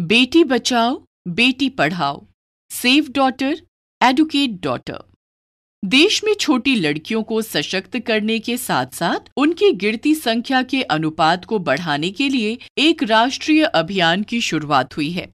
बेटी बचाओ बेटी पढ़ाओ सेव डॉटर एडुकेट डॉटर देश में छोटी लड़कियों को सशक्त करने के साथ साथ उनकी गिरती संख्या के अनुपात को बढ़ाने के लिए एक राष्ट्रीय अभियान की शुरुआत हुई है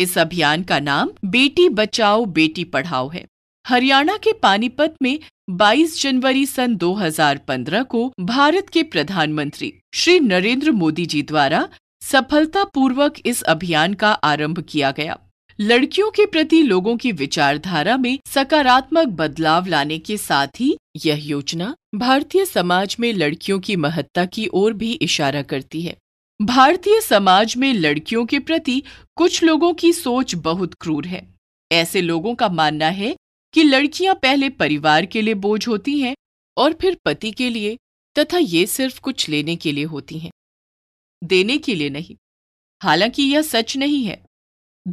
इस अभियान का नाम बेटी बचाओ बेटी पढ़ाओ है हरियाणा के पानीपत में 22 जनवरी सन 2015 को भारत के प्रधानमंत्री श्री नरेंद्र मोदी जी द्वारा सफलतापूर्वक इस अभियान का आरंभ किया गया लड़कियों के प्रति लोगों की विचारधारा में सकारात्मक बदलाव लाने के साथ ही यह योजना भारतीय समाज में लड़कियों की महत्ता की ओर भी इशारा करती है भारतीय समाज में लड़कियों के प्रति कुछ लोगों की सोच बहुत क्रूर है ऐसे लोगों का मानना है कि लड़कियां पहले परिवार के लिए बोझ होती हैं और फिर पति के लिए तथा ये सिर्फ कुछ लेने के लिए होती हैं देने के लिए नहीं हालांकि यह सच नहीं है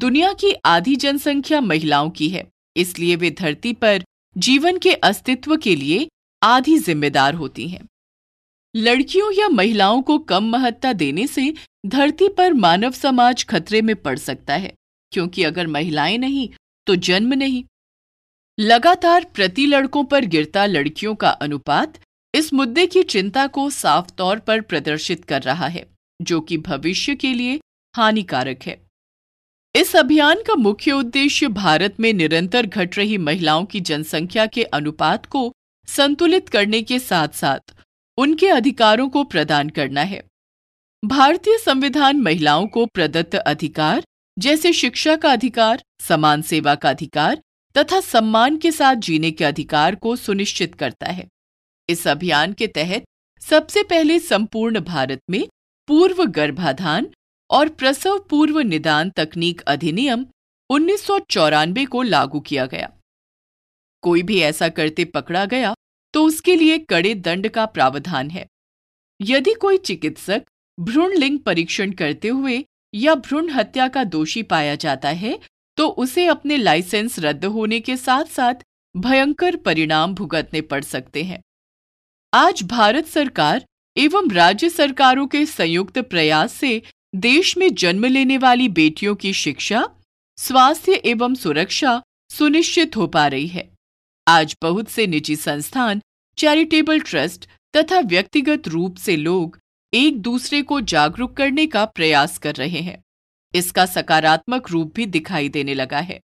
दुनिया की आधी जनसंख्या महिलाओं की है इसलिए वे धरती पर जीवन के अस्तित्व के लिए आधी जिम्मेदार होती हैं लड़कियों या महिलाओं को कम महत्ता देने से धरती पर मानव समाज खतरे में पड़ सकता है क्योंकि अगर महिलाएं नहीं तो जन्म नहीं लगातार प्रति लड़कों पर गिरता लड़कियों का अनुपात इस मुद्दे की चिंता को साफ तौर पर प्रदर्शित कर रहा है जो कि भविष्य के लिए हानिकारक है इस अभियान का मुख्य उद्देश्य भारत में निरंतर घट रही महिलाओं की जनसंख्या के अनुपात को संतुलित करने के साथ साथ उनके अधिकारों को प्रदान करना है भारतीय संविधान महिलाओं को प्रदत्त अधिकार जैसे शिक्षा का अधिकार समान सेवा का अधिकार तथा सम्मान के साथ जीने के अधिकार को सुनिश्चित करता है इस अभियान के तहत सबसे पहले संपूर्ण भारत में पूर्व गर्भाधान और प्रसव पूर्व निदान तकनीक अधिनियम उन्नीस को लागू किया गया कोई भी ऐसा करते पकड़ा गया तो उसके लिए कड़े दंड का प्रावधान है यदि कोई चिकित्सक भ्रूण लिंग परीक्षण करते हुए या भ्रूण हत्या का दोषी पाया जाता है तो उसे अपने लाइसेंस रद्द होने के साथ साथ भयंकर परिणाम भुगतने पड़ सकते हैं आज भारत सरकार एवं राज्य सरकारों के संयुक्त प्रयास से देश में जन्म लेने वाली बेटियों की शिक्षा स्वास्थ्य एवं सुरक्षा सुनिश्चित हो पा रही है आज बहुत से निजी संस्थान चैरिटेबल ट्रस्ट तथा व्यक्तिगत रूप से लोग एक दूसरे को जागरूक करने का प्रयास कर रहे हैं इसका सकारात्मक रूप भी दिखाई देने लगा है